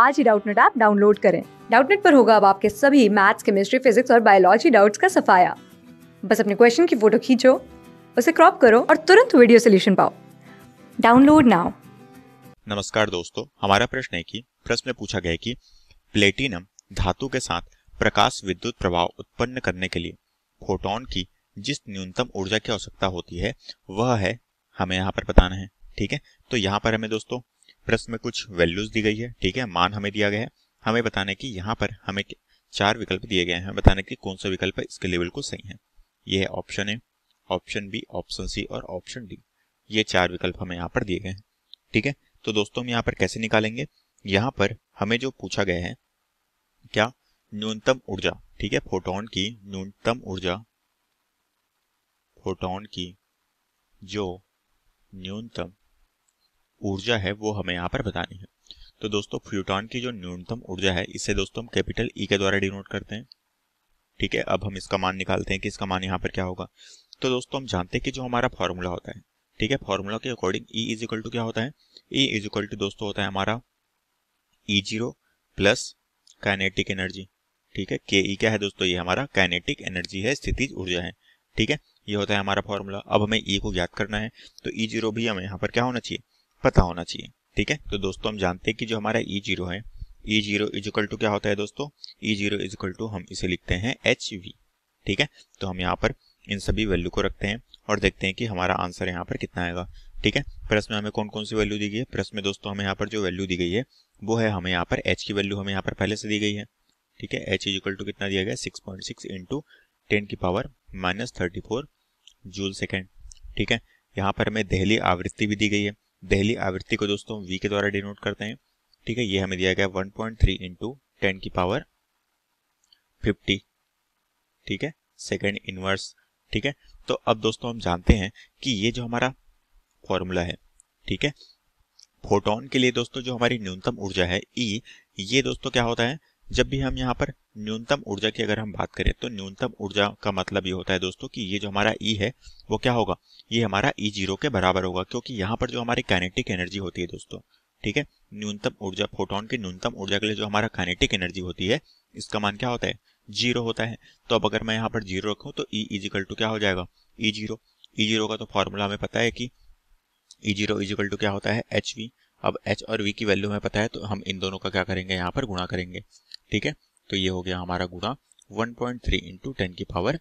आज ही Doubtnut app download करें डाउटनेट पर होगा अब आपके सभी मैथ्स केमिस्ट्री फिजिक्स और बायोलॉजी डाउट्स का सफाया बस अपने क्वेश्चन की फोटो खींचो उसे क्रॉप करो और तुरंत वीडियो सोल्यूशन पाओ डाउनलोड नाउ नमस्कार दोस्तों हमारा प्रश्न है कि प्रश्न में पूछा गया कि प्लेटिनम धातु के साथ प्रकाश विद्युत प्रभाव उत्पन्न करने के लिए फोटोन की जिस न्यूनतम ऊर्जा की आवश्यकता होती है वह है हमें यहाँ पर बताना है ठीक है तो यहाँ पर हमें दोस्तों प्रश्न में कुछ वैल्यूज दी गई है ठीक है मान हमें दिया गया है हमें बताने की यहाँ पर हमें चार विकल्प दिए गए हैं बताने की कौन सा विकल्प इसके लेवल को सही है यह है option A option B option C और ऑप्शन डी ये चार विकल्प हमें यहाँ पर दिए गए हैं ठीक है तो दोस्तों हम यहाँ पर कैसे निकालेंगे यहाँ पर हमें जो पूछा गया है क्या न्यूनतम ऊर्जा ठीक है फोटोन की न्यूनतम ऊर्जा फोटोन की जो न्यूनतम ऊर्जा है वो हमें यहाँ पर बतानी है तो दोस्तों फ्यूटॉन की जो न्यूनतम ऊर्जा है इसे दोस्तों हम कैपिटल ई e के द्वारा डिनोट करते हैं ठीक है अब हम इसका मान निकालते हैं कि इसका मान यहाँ पर क्या होगा तो दोस्तों हम जानते हैं कि जो हमारा फॉर्मूला होता है ठीक है फॉर्मूला के according E is equal to क्या होता है ई इज इक्वल टू दोस्तों होता है हमारा E zero plus kinetic energy ठीक है के ई क्या है दोस्तों ये हमारा काइनेटिक एनर्जी है स्थितिज ऊर्जा है ठीक है ये होता है हमारा फॉर्मूला अब हमें ई e को ज्ञात करना है तो ई e जीरो भी हमें यहाँ पर क्या होना चाहिए पता होना चाहिए ठीक है तो दोस्तों हम जानते हैं कि जो हमारा ई e जीरो है ई जीरो इजिकल टू क्या होता है दोस्तों ई जीरो इजिकल टू हम इसे लिखते हैं एच वी ठीक है तो हम यहाँ पर इन सभी वैल्यू को रखते हैं और देखते हैं कि हमारा आंसर यहाँ पर कितना आएगा ठीक है प्रेस में हमें कौन कौन सी वैल्यू दी गई है प्रेस में दोस्तों हमें यहाँ पर जो वैल्यू दी गई है वो है हमें यहाँ पर एच की वैल्यू हमें यहाँ पर पहले से दी गई है ठीक है एच इजिकल टू कितना दिया गया six point six into ten की power minus thirty four joule second ठीक है यहाँ पर हमें दहली आवृत्ति भी दी गई है दहली आवृत्ति को दोस्तों वी के द्वारा डिनोट करते हैं ठीक है ये हमें दिया गया one point three into ten की पावर फिफ्टी ठीक है सेकेंड इनवर्स ठीक है तो अब दोस्तों हम जानते हैं कि ये जो हमारा फॉर्मूला है ठीक है फोटोन के लिए दोस्तों जो हमारी न्यूनतम ऊर्जा है ई e, ये दोस्तों क्या होता है जब भी हम यहाँ पर न्यूनतम ऊर्जा की अगर हम बात करें तो न्यूनतम ऊर्जा का मतलब ये होता है दोस्तों कि ये जो हमारा ई e है वो क्या होगा ये हमारा ई e जीरो के बराबर होगा क्योंकि यहाँ पर जो हमारी कैनेटिक एनर्जी होती है दोस्तों ठीक है न्यूनतम ऊर्जा फोटोन की न्यूनतम ऊर्जा के लिए जो हमारा काइनेटिक एनर्जी होती है इसका मान क्या होता है जीरो होता है तो अब अगर मैं यहाँ पर जीरो रखूँ तो ई इजिकल टू क्या हो जाएगा ई जीरो ई जीरो का तो फॉर्मूला हमें पता है कि ई जीरो इजिकल टू क्या होता है एच वी अब एच और वी की वैल्यू हमें पता है तो हम इन दोनों का क्या करेंगे यहाँ पर गुणा करेंगे ठीक है तो ये हो गया हमारा गुणा 1.3 पॉइंट थ्री इंटू टेन की पावर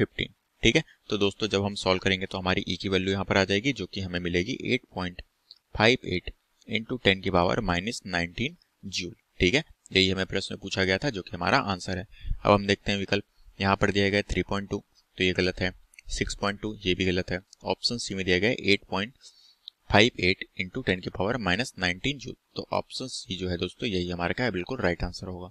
15 ठीक है तो दोस्तों जब हम सॉल्व करेंगे तो हमारी ई e की वैल्यू यहाँ पर आ जाएगी जो कि हमें मिलेगी 8.58 point five eight into ten की पावर माइनस नाइनटीन जूल ठीक है यही हमें प्रश्न में पूछा गया था जो कि हमारा आंसर है अब हम देखते हैं विकल्प यहाँ पर दिया गया थ्री पॉइंट टू तो ये गलत है सिक्स पॉइंट टू ये भी गलत है ऑप्शन सी में दिया गया eight point five eight into ten की पावर माइनस नाइनटीन जूल तो ऑप्शन सी जो है दोस्तों यही हमारा क्या है बिल्कुल राइट आंसर होगा